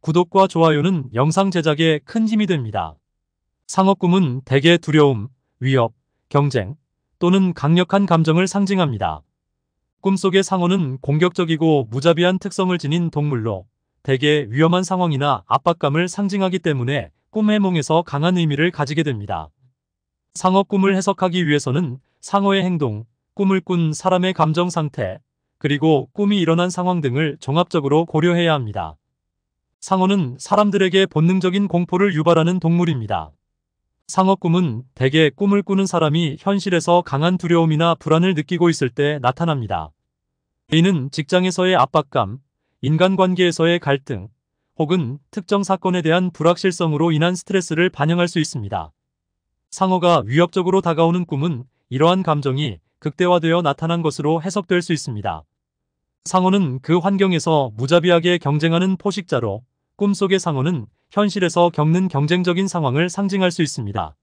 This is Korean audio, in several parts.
구독과 좋아요는 영상 제작에 큰 힘이 됩니다. 상업꿈은 대개 두려움, 위협, 경쟁 또는 강력한 감정을 상징합니다. 꿈속의 상어는 공격적이고 무자비한 특성을 지닌 동물로 대개 위험한 상황이나 압박감을 상징하기 때문에 꿈 해몽에서 강한 의미를 가지게 됩니다. 상어 꿈을 해석하기 위해서는 상어의 행동, 꿈을 꾼 사람의 감정 상태, 그리고 꿈이 일어난 상황 등을 종합적으로 고려해야 합니다. 상어는 사람들에게 본능적인 공포를 유발하는 동물입니다. 상어 꿈은 대개 꿈을 꾸는 사람이 현실에서 강한 두려움이나 불안을 느끼고 있을 때 나타납니다. 이는 직장에서의 압박감, 인간관계에서의 갈등, 혹은 특정 사건에 대한 불확실성으로 인한 스트레스를 반영할 수 있습니다. 상어가 위협적으로 다가오는 꿈은 이러한 감정이 극대화되어 나타난 것으로 해석될 수 있습니다. 상어는 그 환경에서 무자비하게 경쟁하는 포식자로 꿈속의 상어는 현실에서 겪는 경쟁적인 상황을 상징할 수 있습니다.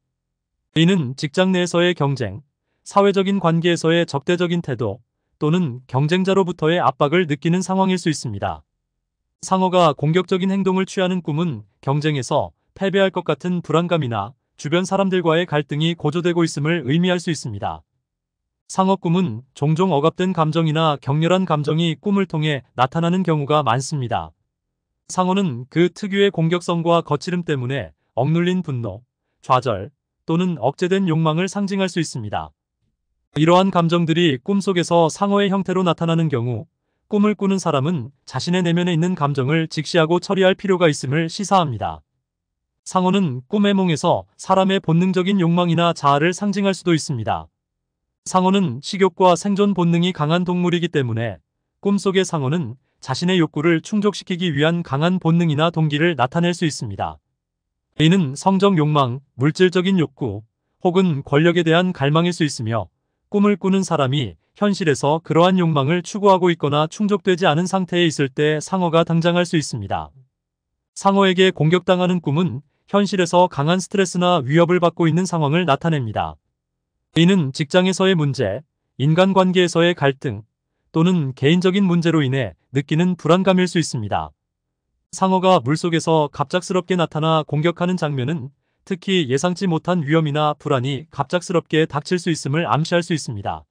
이는 직장 내에서의 경쟁, 사회적인 관계에서의 적대적인 태도 또는 경쟁자로부터의 압박을 느끼는 상황일 수 있습니다. 상어가 공격적인 행동을 취하는 꿈은 경쟁에서 패배할 것 같은 불안감이나 주변 사람들과의 갈등이 고조되고 있음을 의미할 수 있습니다. 상어 꿈은 종종 억압된 감정이나 격렬한 감정이 꿈을 통해 나타나는 경우가 많습니다. 상어는 그 특유의 공격성과 거칠음 때문에 억눌린 분노, 좌절 또는 억제된 욕망을 상징할 수 있습니다. 이러한 감정들이 꿈속에서 상어의 형태로 나타나는 경우 꿈을 꾸는 사람은 자신의 내면에 있는 감정을 직시하고 처리할 필요가 있음을 시사합니다. 상어는 꿈의 몽에서 사람의 본능적인 욕망이나 자아를 상징할 수도 있습니다. 상어는 식욕과 생존 본능이 강한 동물이기 때문에 꿈속의 상어는 자신의 욕구를 충족시키기 위한 강한 본능이나 동기를 나타낼 수 있습니다. A는 성적 욕망, 물질적인 욕구, 혹은 권력에 대한 갈망일 수 있으며 꿈을 꾸는 사람이 현실에서 그러한 욕망을 추구하고 있거나 충족되지 않은 상태에 있을 때 상어가 당장할 수 있습니다. 상어에게 공격당하는 꿈은 현실에서 강한 스트레스나 위협을 받고 있는 상황을 나타냅니다. 이는 직장에서의 문제, 인간관계에서의 갈등 또는 개인적인 문제로 인해 느끼는 불안감일 수 있습니다. 상어가 물속에서 갑작스럽게 나타나 공격하는 장면은 특히 예상치 못한 위험이나 불안이 갑작스럽게 닥칠 수 있음을 암시할 수 있습니다.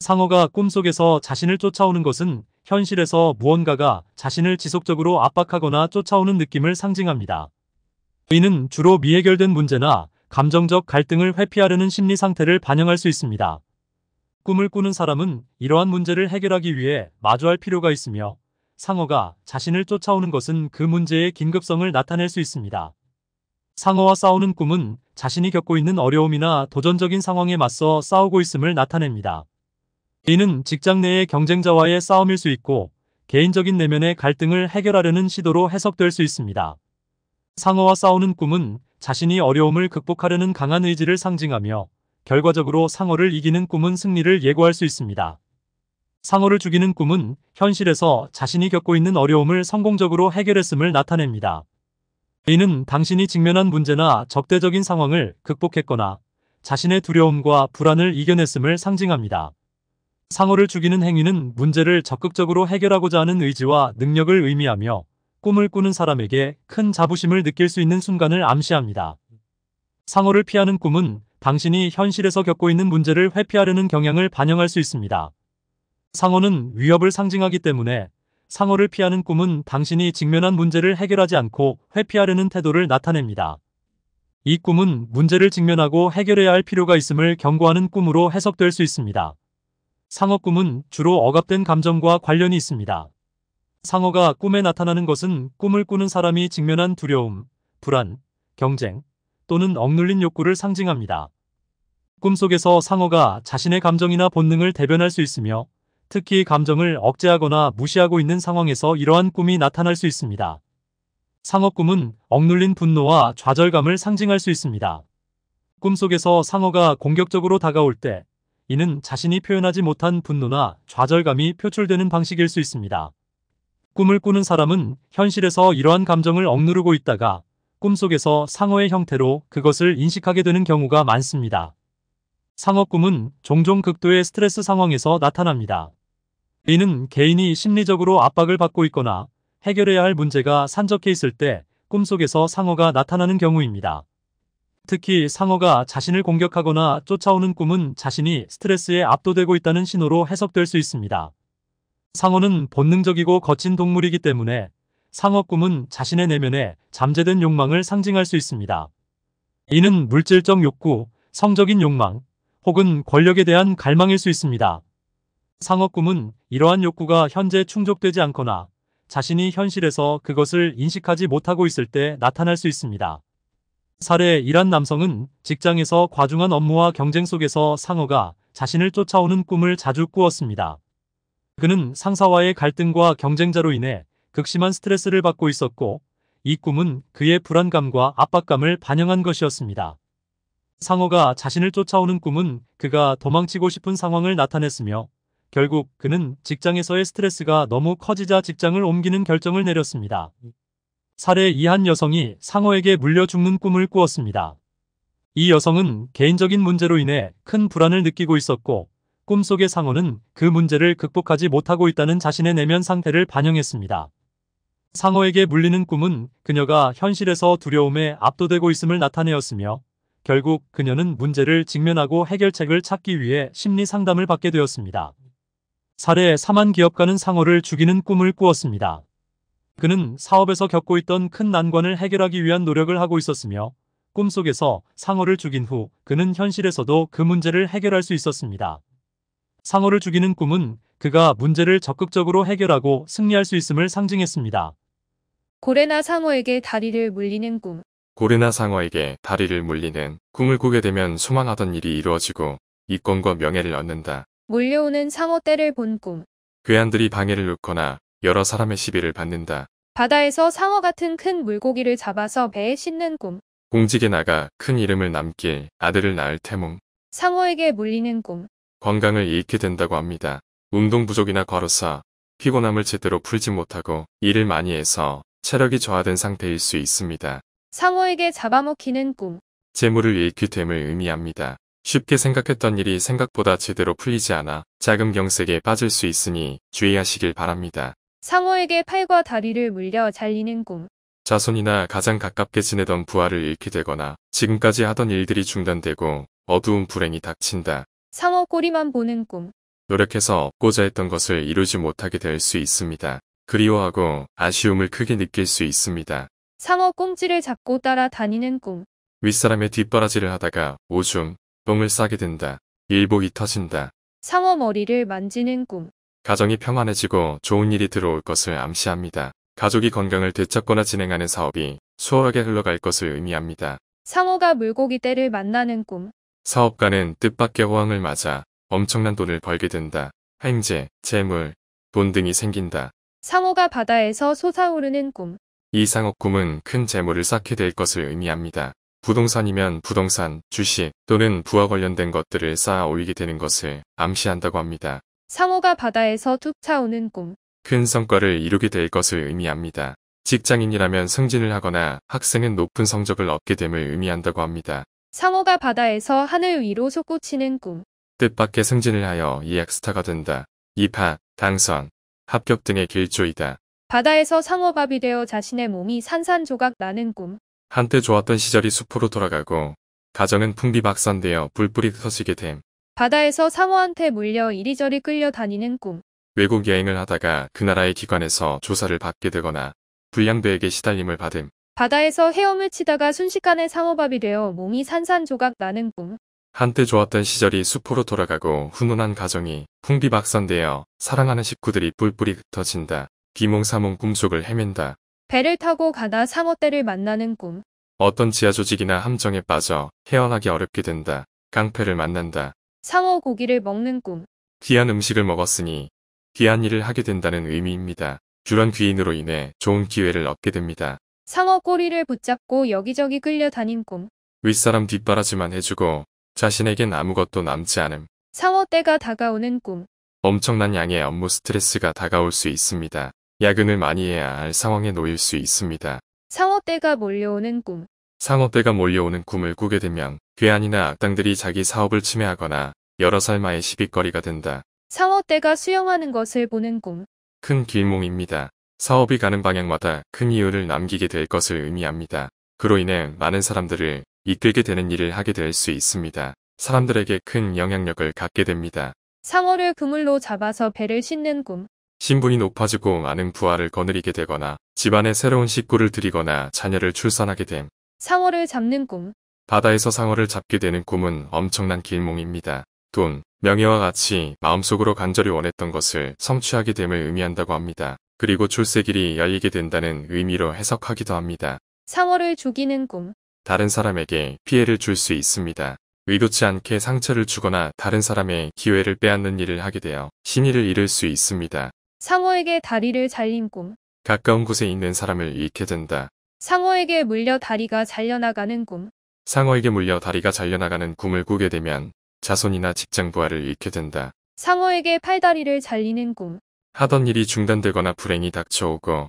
상어가 꿈속에서 자신을 쫓아오는 것은 현실에서 무언가가 자신을 지속적으로 압박하거나 쫓아오는 느낌을 상징합니다. 이는 주로 미해결된 문제나 감정적 갈등을 회피하려는 심리 상태를 반영할 수 있습니다. 꿈을 꾸는 사람은 이러한 문제를 해결하기 위해 마주할 필요가 있으며 상어가 자신을 쫓아오는 것은 그 문제의 긴급성을 나타낼 수 있습니다. 상어와 싸우는 꿈은 자신이 겪고 있는 어려움이나 도전적인 상황에 맞서 싸우고 있음을 나타냅니다. 이는 직장 내의 경쟁자와의 싸움일 수 있고 개인적인 내면의 갈등을 해결하려는 시도로 해석될 수 있습니다. 상어와 싸우는 꿈은 자신이 어려움을 극복하려는 강한 의지를 상징하며 결과적으로 상어를 이기는 꿈은 승리를 예고할 수 있습니다. 상어를 죽이는 꿈은 현실에서 자신이 겪고 있는 어려움을 성공적으로 해결했음을 나타냅니다. 이는 당신이 직면한 문제나 적대적인 상황을 극복했거나 자신의 두려움과 불안을 이겨냈음을 상징합니다. 상어를 죽이는 행위는 문제를 적극적으로 해결하고자 하는 의지와 능력을 의미하며 꿈을 꾸는 사람에게 큰 자부심을 느낄 수 있는 순간을 암시합니다. 상어를 피하는 꿈은 당신이 현실에서 겪고 있는 문제를 회피하려는 경향을 반영할 수 있습니다. 상어는 위협을 상징하기 때문에 상어를 피하는 꿈은 당신이 직면한 문제를 해결하지 않고 회피하려는 태도를 나타냅니다. 이 꿈은 문제를 직면하고 해결해야 할 필요가 있음을 경고하는 꿈으로 해석될 수 있습니다. 상어 꿈은 주로 억압된 감정과 관련이 있습니다. 상어가 꿈에 나타나는 것은 꿈을 꾸는 사람이 직면한 두려움, 불안, 경쟁 또는 억눌린 욕구를 상징합니다. 꿈속에서 상어가 자신의 감정이나 본능을 대변할 수 있으며 특히 감정을 억제하거나 무시하고 있는 상황에서 이러한 꿈이 나타날 수 있습니다. 상어 꿈은 억눌린 분노와 좌절감을 상징할 수 있습니다. 꿈속에서 상어가 공격적으로 다가올 때 이는 자신이 표현하지 못한 분노나 좌절감이 표출되는 방식일 수 있습니다. 꿈을 꾸는 사람은 현실에서 이러한 감정을 억누르고 있다가 꿈속에서 상어의 형태로 그것을 인식하게 되는 경우가 많습니다. 상어 꿈은 종종 극도의 스트레스 상황에서 나타납니다. 이는 개인이 심리적으로 압박을 받고 있거나 해결해야 할 문제가 산적해 있을 때 꿈속에서 상어가 나타나는 경우입니다. 특히 상어가 자신을 공격하거나 쫓아오는 꿈은 자신이 스트레스에 압도되고 있다는 신호로 해석될 수 있습니다. 상어는 본능적이고 거친 동물이기 때문에 상어 꿈은 자신의 내면에 잠재된 욕망을 상징할 수 있습니다. 이는 물질적 욕구, 성적인 욕망, 혹은 권력에 대한 갈망일 수 있습니다. 상어 꿈은 이러한 욕구가 현재 충족되지 않거나 자신이 현실에서 그것을 인식하지 못하고 있을 때 나타날 수 있습니다. 사례 1한 남성은 직장에서 과중한 업무와 경쟁 속에서 상어가 자신을 쫓아오는 꿈을 자주 꾸었습니다. 그는 상사와의 갈등과 경쟁자로 인해 극심한 스트레스를 받고 있었고 이 꿈은 그의 불안감과 압박감을 반영한 것이었습니다. 상어가 자신을 쫓아오는 꿈은 그가 도망치고 싶은 상황을 나타냈으며 결국 그는 직장에서의 스트레스가 너무 커지자 직장을 옮기는 결정을 내렸습니다. 살해 이 한 여성이 상어에게 물려 죽는 꿈을 꾸었습니다. 이 여성은 개인적인 문제로 인해 큰 불안을 느끼고 있었고 꿈속의 상어는 그 문제를 극복하지 못하고 있다는 자신의 내면 상태를 반영했습니다. 상어에게 물리는 꿈은 그녀가 현실에서 두려움에 압도되고 있음을 나타내었으며 결국 그녀는 문제를 직면하고 해결책을 찾기 위해 심리 상담을 받게 되었습니다. 사례 4만 기업가는 상어를 죽이는 꿈을 꾸었습니다. 그는 사업에서 겪고 있던 큰 난관을 해결하기 위한 노력을 하고 있었으며 꿈속에서 상어를 죽인 후 그는 현실에서도 그 문제를 해결할 수 있었습니다. 상어를 죽이는 꿈은 그가 문제를 적극적으로 해결하고 승리할 수 있음을 상징했습니다. 고래나 상어에게 다리를 물리는 꿈. 고래나 상어에게 다리를 물리는 꿈을 꾸게 되면 소망하던 일이 이루어지고 이권과 명예를 얻는다. 몰려오는 상어 떼를 본 꿈. 괴한들이 방해를 놓거나 여러 사람의 시비를 받는다. 바다에서 상어 같은 큰 물고기를 잡아서 배에 싣는 꿈. 공직에 나가 큰 이름을 남길 아들을 낳을 태몽. 상어에게 물리는 꿈. 건강을 잃게 된다고 합니다. 운동 부족이나 과로사, 피곤함을 제대로 풀지 못하고 일을 많이 해서 체력이 저하된 상태일 수 있습니다. 상호에게 잡아먹히는 꿈. 재물을 잃게 됨을 의미합니다. 쉽게 생각했던 일이 생각보다 제대로 풀리지 않아 작은 경색에 빠질 수 있으니 주의하시길 바랍니다. 상호에게 팔과 다리를 물려 잘리는 꿈. 자손이나 가장 가깝게 지내던 부하를 잃게 되거나 지금까지 하던 일들이 중단되고 어두운 불행이 닥친다. 상어 꼬리만 보는 꿈. 노력해서 얻고자 했던 것을 이루지 못하게 될 수 있습니다. 그리워하고 아쉬움을 크게 느낄 수 있습니다. 상어 꽁지를 잡고 따라다니는 꿈. 윗사람의 뒷바라지를 하다가 오줌, 똥을 싸게 된다. 일복이 터진다. 상어 머리를 만지는 꿈. 가정이 평안해지고 좋은 일이 들어올 것을 암시합니다. 가족이 건강을 되찾거나 진행하는 사업이 수월하게 흘러갈 것을 의미합니다. 상어가 물고기 떼를 만나는 꿈. 사업가는 뜻밖의 호황을 맞아 엄청난 돈을 벌게 된다. 행제, 재물, 돈 등이 생긴다. 상어가 바다에서 솟아오르는 꿈. 이 상업 꿈은 큰 재물을 쌓게 될 것을 의미합니다. 부동산이면 부동산, 주식 또는 부와 관련된 것들을 쌓아 올리게 되는 것을 암시한다고 합니다. 상어가 바다에서 툭 차오는 꿈. 큰 성과를 이루게 될 것을 의미합니다. 직장인이라면 승진을 하거나 학생은 높은 성적을 얻게 됨을 의미한다고 합니다. 상어가 바다에서 하늘 위로 솟구치는 꿈. 뜻밖의 승진을 하여 이엑스타가 된다. 입학, 당선, 합격 등의 길조이다. 바다에서 상어밥이 되어 자신의 몸이 산산조각 나는 꿈. 한때 좋았던 시절이 숲으로 돌아가고 가정은 풍비박산되어 불불이 터지게 됨. 바다에서 상어한테 물려 이리저리 끌려다니는 꿈. 외국 여행을 하다가 그 나라의 기관에서 조사를 받게 되거나 불량배에게 시달림을 받음. 바다에서 헤엄을 치다가 순식간에 상어밥이 되어 몸이 산산조각 나는 꿈. 한때 좋았던 시절이 숲으로 돌아가고 훈훈한 가정이 풍비박산되어 사랑하는 식구들이 뿔뿔이 흩어진다. 비몽사몽 꿈속을 헤맨다. 배를 타고 가다 상어떼를 만나는 꿈. 어떤 지하 조직이나 함정에 빠져 헤어나기 어렵게 된다. 깡패를 만난다. 상어 고기를 먹는 꿈. 귀한 음식을 먹었으니 귀한 일을 하게 된다는 의미입니다. 주런 귀인으로 인해 좋은 기회를 얻게 됩니다. 상어 꼬리를 붙잡고 여기저기 끌려다닌 꿈. 윗사람 뒷바라지만 해주고 자신에겐 아무것도 남지 않음. 상어 때가 다가오는 꿈. 엄청난 양의 업무 스트레스가 다가올 수 있습니다. 야근을 많이 해야 할 상황에 놓일 수 있습니다. 상어 때가 몰려오는 꿈. 상어 때가 몰려오는 꿈을 꾸게 되면 괴한이나 악당들이 자기 사업을 침해하거나 여러 살마의 시비거리가 된다. 상어 때가 수영하는 것을 보는 꿈. 큰 길몽입니다. 사업이 가는 방향마다 큰 이유를 남기게 될 것을 의미합니다. 그로 인해 많은 사람들을 이끌게 되는 일을 하게 될 수 있습니다. 사람들에게 큰 영향력을 갖게 됩니다. 상어를 그물로 잡아서 배를 씻는 꿈. 신분이 높아지고 많은 부하를 거느리게 되거나 집안에 새로운 식구를 들이거나 자녀를 출산하게 됨. 상어를 잡는 꿈. 바다에서 상어를 잡게 되는 꿈은 엄청난 길몽입니다. 돈, 명예와 같이 마음속으로 간절히 원했던 것을 성취하게 됨을 의미한다고 합니다. 그리고 출세길이 열리게 된다는 의미로 해석하기도 합니다. 상어를 죽이는 꿈 다른 사람에게 피해를 줄 수 있습니다. 의도치 않게 상처를 주거나 다른 사람의 기회를 빼앗는 일을 하게 되어 신의를 잃을 수 있습니다. 상어에게 다리를 잘린 꿈 가까운 곳에 있는 사람을 잃게 된다. 상어에게 물려 다리가 잘려나가는 꿈 상어에게 물려 다리가 잘려나가는 꿈을 꾸게 되면 자손이나 직장 부하를 잃게 된다. 상어에게 팔다리를 잘리는 꿈 하던 일이 중단되거나 불행이 닥쳐오고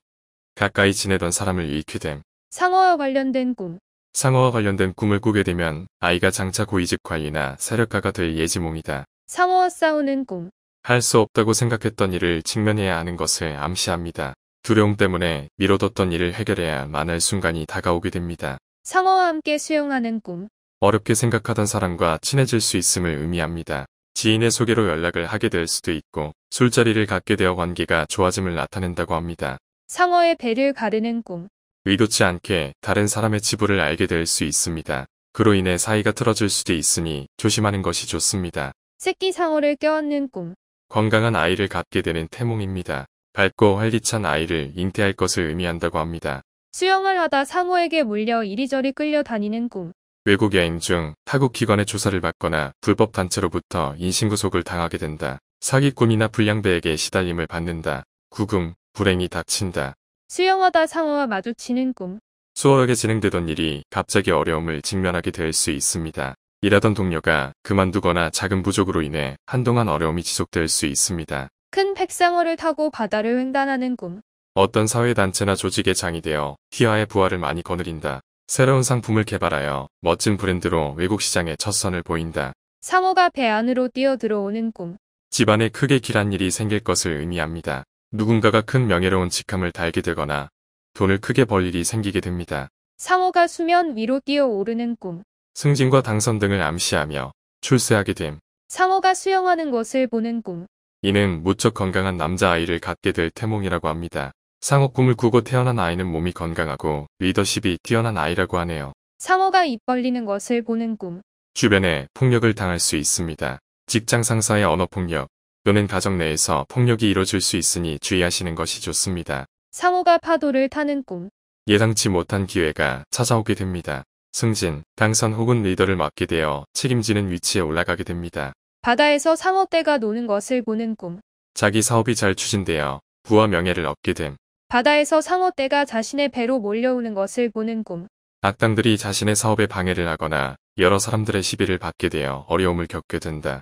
가까이 지내던 사람을 잃게 됨. 상어와 관련된 꿈. 상어와 관련된 꿈을 꾸게 되면 아이가 장차 고위직 관리나 세력가가 될 예지몽이다. 상어와 싸우는 꿈. 할 수 없다고 생각했던 일을 직면해야 하는 것을 암시합니다. 두려움 때문에 미뤄뒀던 일을 해결해야 만할 순간이 다가오게 됩니다. 상어와 함께 수영하는 꿈. 어렵게 생각하던 사람과 친해질 수 있음을 의미합니다. 지인의 소개로 연락을 하게 될 수도 있고 술자리를 갖게 되어 관계가 좋아짐을 나타낸다고 합니다. 상어의 배를 가르는 꿈 의도치 않게 다른 사람의 지부를 알게 될 수 있습니다. 그로 인해 사이가 틀어질 수도 있으니 조심하는 것이 좋습니다. 새끼 상어를 껴안는 꿈 건강한 아이를 갖게 되는 태몽입니다. 밝고 활기찬 아이를 잉태할 것을 의미한다고 합니다. 수영을 하다 상어에게 물려 이리저리 끌려다니는 꿈 외국야임 중 타국 기관의 조사를 받거나 불법 단체로부터 인신구속을 당하게 된다. 사기꾼이나 불량배에게 시달림을 받는다. 구금, 불행이 닥친다. 수영하다 상어와 마주치는 꿈. 수월하게 진행되던 일이 갑자기 어려움을 직면하게 될 수 있습니다. 일하던 동료가 그만두거나 작은 부족으로 인해 한동안 어려움이 지속될 수 있습니다. 큰 백상어를 타고 바다를 횡단하는 꿈. 어떤 사회단체나 조직의 장이 되어 희화의 부활을 많이 거느린다. 새로운 상품을 개발하여 멋진 브랜드로 외국 시장에 첫 선을 보인다. 상어가 배 안으로 뛰어들어오는 꿈. 집안에 크게 길한 일이 생길 것을 의미합니다. 누군가가 큰 명예로운 직함을 달게 되거나 돈을 크게 벌 일이 생기게 됩니다. 상어가 수면 위로 뛰어오르는 꿈. 승진과 당선 등을 암시하며 출세하게 됨. 상어가 수영하는 것을 보는 꿈. 이는 무척 건강한 남자아이를 갖게 될 태몽이라고 합니다. 상어 꿈을 꾸고 태어난 아이는 몸이 건강하고 리더십이 뛰어난 아이라고 하네요. 상어가 입 벌리는 것을 보는 꿈. 주변에 폭력을 당할 수 있습니다. 직장 상사의 언어폭력 또는 가정 내에서 폭력이 이뤄질 수 있으니 주의하시는 것이 좋습니다. 상어가 파도를 타는 꿈. 예상치 못한 기회가 찾아오게 됩니다. 승진, 당선 혹은 리더를 맡게 되어 책임지는 위치에 올라가게 됩니다. 바다에서 상어떼가 노는 것을 보는 꿈. 자기 사업이 잘 추진되어 부와 명예를 얻게 됨. 바다에서 상어떼가 자신의 배로 몰려오는 것을 보는 꿈. 악당들이 자신의 사업에 방해를 하거나 여러 사람들의 시비를 받게 되어 어려움을 겪게 된다.